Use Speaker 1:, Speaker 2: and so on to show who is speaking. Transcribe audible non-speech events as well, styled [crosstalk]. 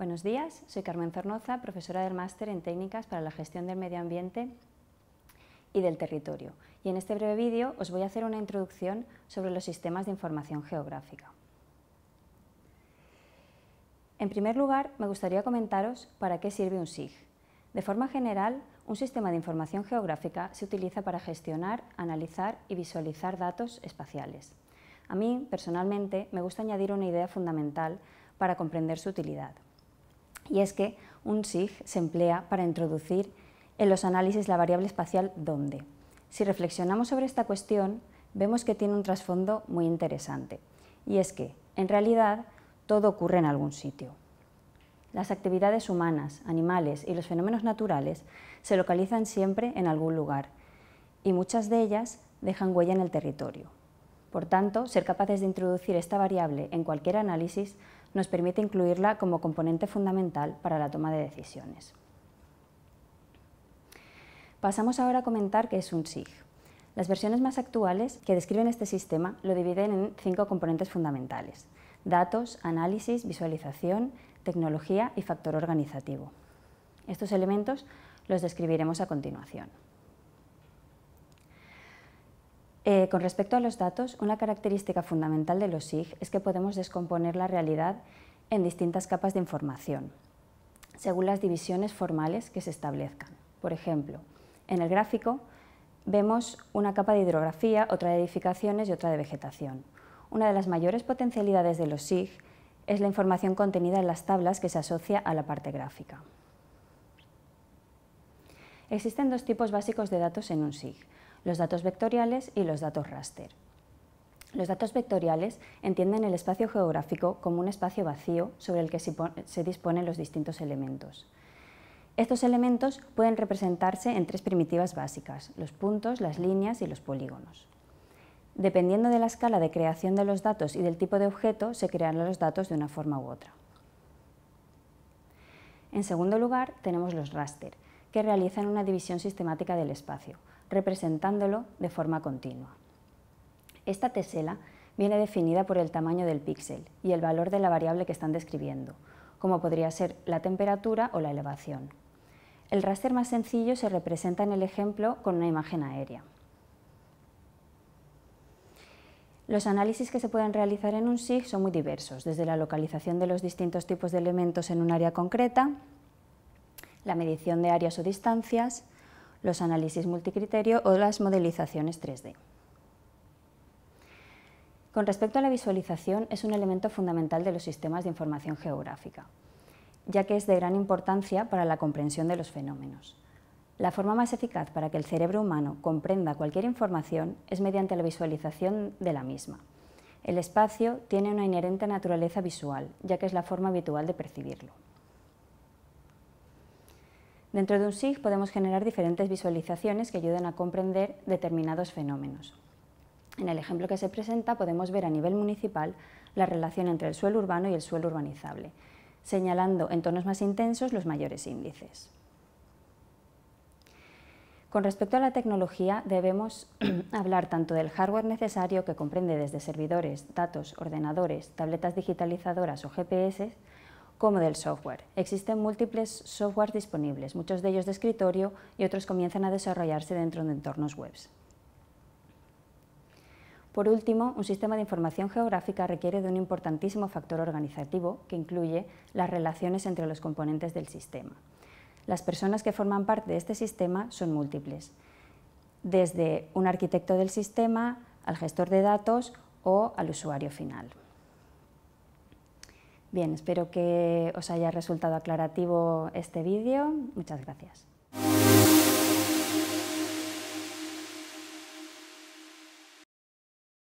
Speaker 1: Buenos días, soy Carmen Fernoza, profesora del Máster en Técnicas para la Gestión del Medio Ambiente y del Territorio, y en este breve vídeo os voy a hacer una introducción sobre los sistemas de información geográfica. En primer lugar, me gustaría comentaros para qué sirve un SIG. De forma general, un sistema de información geográfica se utiliza para gestionar, analizar y visualizar datos espaciales. A mí, personalmente, me gusta añadir una idea fundamental para comprender su utilidad y es que un SIG se emplea para introducir en los análisis la variable espacial dónde. Si reflexionamos sobre esta cuestión, vemos que tiene un trasfondo muy interesante, y es que, en realidad, todo ocurre en algún sitio. Las actividades humanas, animales y los fenómenos naturales se localizan siempre en algún lugar, y muchas de ellas dejan huella en el territorio. Por tanto, ser capaces de introducir esta variable en cualquier análisis nos permite incluirla como componente fundamental para la toma de decisiones. Pasamos ahora a comentar qué es un SIG. Las versiones más actuales que describen este sistema lo dividen en cinco componentes fundamentales. Datos, análisis, visualización, tecnología y factor organizativo. Estos elementos los describiremos a continuación. Eh, con respecto a los datos, una característica fundamental de los SIG es que podemos descomponer la realidad en distintas capas de información, según las divisiones formales que se establezcan. Por ejemplo, en el gráfico vemos una capa de hidrografía, otra de edificaciones y otra de vegetación. Una de las mayores potencialidades de los SIG es la información contenida en las tablas que se asocia a la parte gráfica. Existen dos tipos básicos de datos en un SIG los datos vectoriales y los datos raster. Los datos vectoriales entienden el espacio geográfico como un espacio vacío sobre el que se disponen los distintos elementos. Estos elementos pueden representarse en tres primitivas básicas, los puntos, las líneas y los polígonos. Dependiendo de la escala de creación de los datos y del tipo de objeto, se crearán los datos de una forma u otra. En segundo lugar, tenemos los raster, que realizan una división sistemática del espacio, representándolo de forma continua. Esta tesela viene definida por el tamaño del píxel y el valor de la variable que están describiendo, como podría ser la temperatura o la elevación. El raster más sencillo se representa en el ejemplo con una imagen aérea. Los análisis que se pueden realizar en un SIG son muy diversos, desde la localización de los distintos tipos de elementos en un área concreta, la medición de áreas o distancias, los análisis multicriterio o las modelizaciones 3D. Con respecto a la visualización, es un elemento fundamental de los sistemas de información geográfica, ya que es de gran importancia para la comprensión de los fenómenos. La forma más eficaz para que el cerebro humano comprenda cualquier información es mediante la visualización de la misma. El espacio tiene una inherente naturaleza visual, ya que es la forma habitual de percibirlo. Dentro de un SIG podemos generar diferentes visualizaciones que ayuden a comprender determinados fenómenos. En el ejemplo que se presenta podemos ver a nivel municipal la relación entre el suelo urbano y el suelo urbanizable, señalando en tonos más intensos los mayores índices. Con respecto a la tecnología, debemos [clears throat] hablar tanto del hardware necesario que comprende desde servidores, datos, ordenadores, tabletas digitalizadoras o GPS, como del software. Existen múltiples softwares disponibles, muchos de ellos de escritorio y otros comienzan a desarrollarse dentro de entornos web. Por último, un sistema de información geográfica requiere de un importantísimo factor organizativo que incluye las relaciones entre los componentes del sistema. Las personas que forman parte de este sistema son múltiples, desde un arquitecto del sistema al gestor de datos o al usuario final. Bien, espero que os haya resultado aclarativo este vídeo. Muchas gracias.